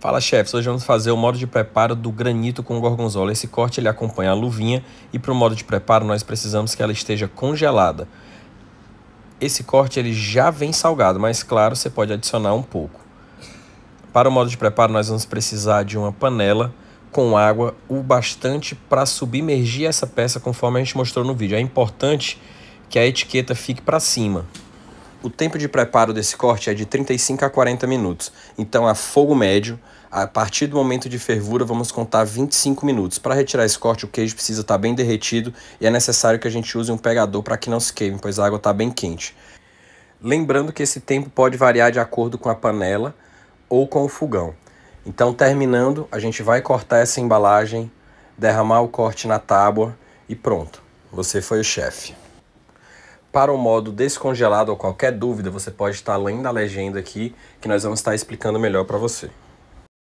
Fala chefes, hoje vamos fazer o modo de preparo do granito com gorgonzola. Esse corte ele acompanha a luvinha e para o modo de preparo nós precisamos que ela esteja congelada. Esse corte ele já vem salgado, mas claro, você pode adicionar um pouco. Para o modo de preparo nós vamos precisar de uma panela com água o bastante para submergir essa peça conforme a gente mostrou no vídeo. É importante que a etiqueta fique para cima. O tempo de preparo desse corte é de 35 a 40 minutos, então a fogo médio, a partir do momento de fervura vamos contar 25 minutos. Para retirar esse corte o queijo precisa estar tá bem derretido e é necessário que a gente use um pegador para que não se queime, pois a água está bem quente. Lembrando que esse tempo pode variar de acordo com a panela ou com o fogão. Então, terminando, a gente vai cortar essa embalagem, derramar o corte na tábua e pronto. Você foi o chefe. Para o modo descongelado ou qualquer dúvida, você pode estar lendo a legenda aqui, que nós vamos estar explicando melhor para você.